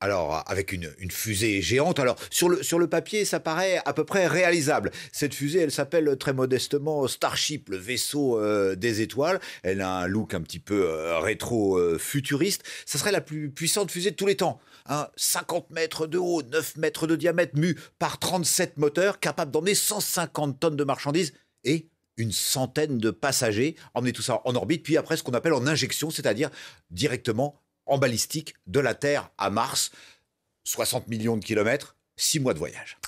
alors, avec une, fusée géante. Alors, sur le, sur le papier, ça paraît à peu près réalisable. Cette fusée, elle s'appelle très modestement Starship, le vaisseau euh, des étoiles. Elle a un look un petit peu euh, rétro-futuriste. Euh, ça serait la plus puissante fusée de tous les temps. 50 hein, mètres de haut, 9 mètres de diamètre, mue par 37 moteurs, capable d'emmener 150 tonnes de marchandises et une centaine de passagers, emmener tout ça en orbite, puis après ce qu'on appelle en injection, c'est-à-dire directement en balistique de la Terre à Mars. 60 millions de kilomètres, 6 mois de voyage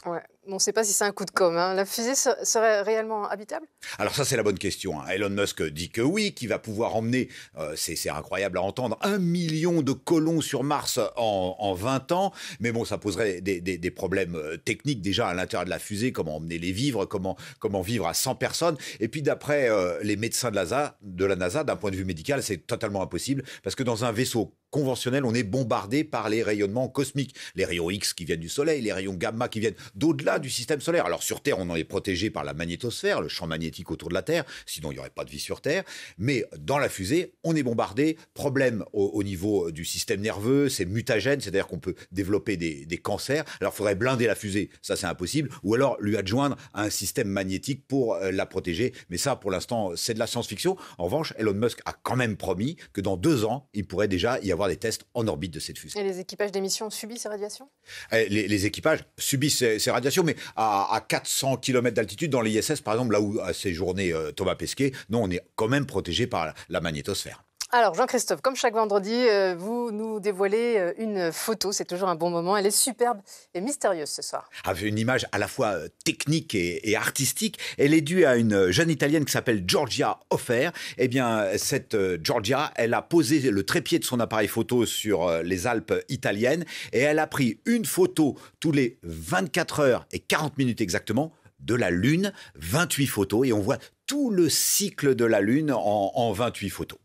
on ne sait pas si c'est un coup de com'. Hein. La fusée serait réellement habitable Alors ça, c'est la bonne question. Hein. Elon Musk dit que oui, qu'il va pouvoir emmener, euh, c'est incroyable à entendre, un million de colons sur Mars en, 20 ans. Mais bon, ça poserait des, problèmes euh, techniques déjà à l'intérieur de la fusée, comment emmener les vivres, comment, comment vivre à 100 personnes. Et puis d'après euh, les médecins de la de la NASA d'un point de vue médical, c'est totalement impossible parce que dans un vaisseau conventionnel, on est bombardé par les rayonnements cosmiques, les rayons X qui viennent du Soleil, les rayons gamma qui viennent d'au-delà du système solaire. Alors sur Terre, on en est protégé par la magnétosphère, le champ magnétique autour de la Terre, sinon il n'y aurait pas de vie sur Terre. Mais dans la fusée, on est bombardé. Problème au, niveau euh, du système nerveux, c'est mutagène, c'est-à-dire qu'on peut développer des, cancers. Alors il faudrait blinder la fusée, ça c'est impossible, ou alors lui adjoindre un système magnétique pour euh, la protéger. Mais ça, pour l'instant, c'est de la science-fiction. En revanche, Elon Musk a quand même promis que dans deux ans, il pourrait déjà y avoir des tests en orbite de cette fusée. Et les équipages d'émission subissent ces radiations eh, les, équipages subissent ces, ces radiations, mais à, 400 km d'altitude dans l'ISS, par exemple, là où a séjourné euh, Thomas Pesquet, non, on est quand même protégé par la magnétosphère. Alors Jean-Christophe, comme chaque vendredi, euh, vous nous dévoilez euh, une photo, c'est toujours un bon moment, elle est superbe et mystérieuse ce soir. Avec ah, une image à la fois euh, technique et, artistique, elle est due à une jeune Italienne qui s'appelle Georgia Offer. Eh bien, cette Georgia, elle a posé le trépied de son appareil photo sur les Alpes italiennes et elle a pris une photo tous les 24 heures et 40 minutes exactement de la Lune, 28 photos, et on voit tout le cycle de la Lune en, en 28 photos.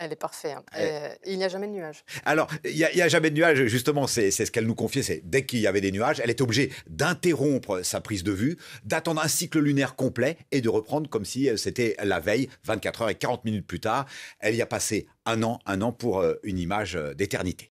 Elle est parfaite. Hein. Eh. Euh, il n'y a jamais de nuages. Alors, il n'y a, jamais de nuages, justement, c'est ce qu'elle nous confiait, dès qu'il y avait des nuages, elle est obligée d'interrompre sa prise de vue, d'attendre un cycle lunaire complet et de reprendre comme si euh, c'était la veille, 24 heures et 40 minutes plus tard. Elle y a passé un an, un an pour euh, une image d'éternité.